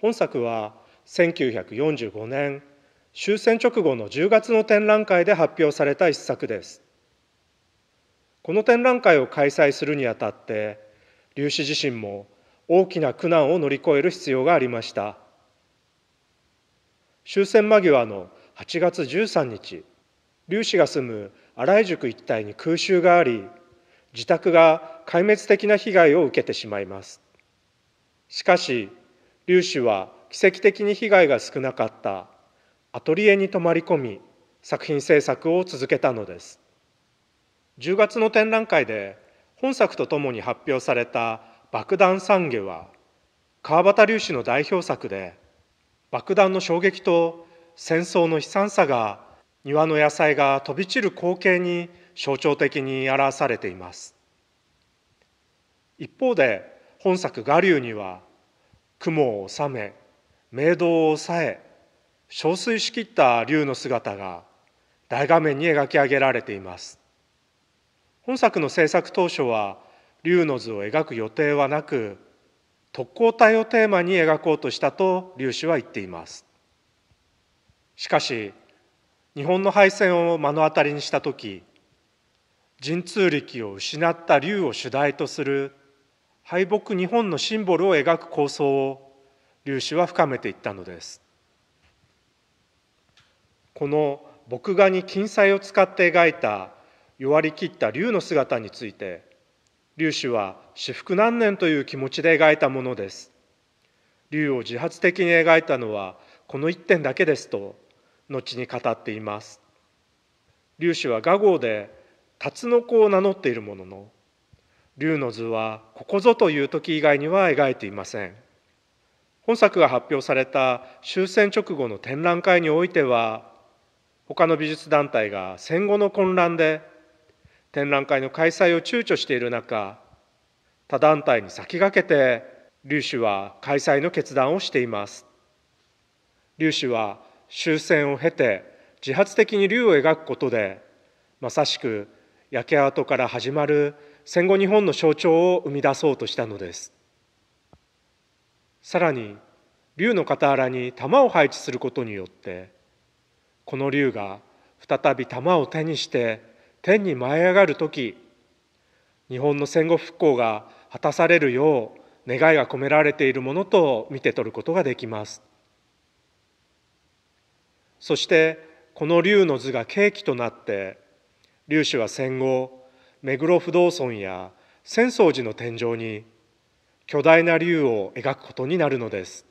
本作は1945年終戦直後の10月の展覧会で発表された一作ですこの展覧会を開催するにあたって粒子自身も大きな苦難を乗り越える必要がありました終戦間際の8月13日粒子が住む新井宿一帯に空襲があり自宅が壊滅的な被害を受けてしまいますしかし粒子は奇跡的に被害が少なかったアトリエに泊まり込み作品制作を続けたのです10月の展覧会で本作とともに発表された「爆弾三下」は川端粒子の代表作で爆弾の衝撃と戦争の悲惨さが庭の野菜が飛び散る光景に象徴的に表されています一方で本作「我流」には雲を収め明堂を抑え憔悴しきった竜の姿が大画面に描き上げられています本作の制作当初は竜の図を描く予定はなく特攻隊をテーマに描こうとしたと龍氏は言っていますしかし日本の敗戦を目の当たりにした時神通力を失った竜を主題とする敗北日本のシンボルを描く構想を劉氏は深めていったのですこの墨画に金彩を使って描いた弱り切った竜の姿について劉氏は至福何年という気持ちで描いたものです竜を自発的に描いたのはこの一点だけですと後に語っています劉氏は画号で辰の子を名乗っているものの龍の図はここぞという時以外には描いていません本作が発表された終戦直後の展覧会においては他の美術団体が戦後の混乱で展覧会の開催を躊躇している中他団体に先駆けて劉氏は開催の決断をしています劉氏は終戦を経て自発的に竜を描くことでまさしく焼け跡から始まる戦後日本の象徴を生み出そうとしたのですさらに竜の傍らに玉を配置することによってこの竜が再び玉を手にして天に舞い上がる時日本の戦後復興が果たされるよう願いが込められているものと見て取ることができますそしてこの竜の図が契機となって竜氏は戦後目黒不動尊や浅草寺の天井に巨大な竜を描くことになるのです。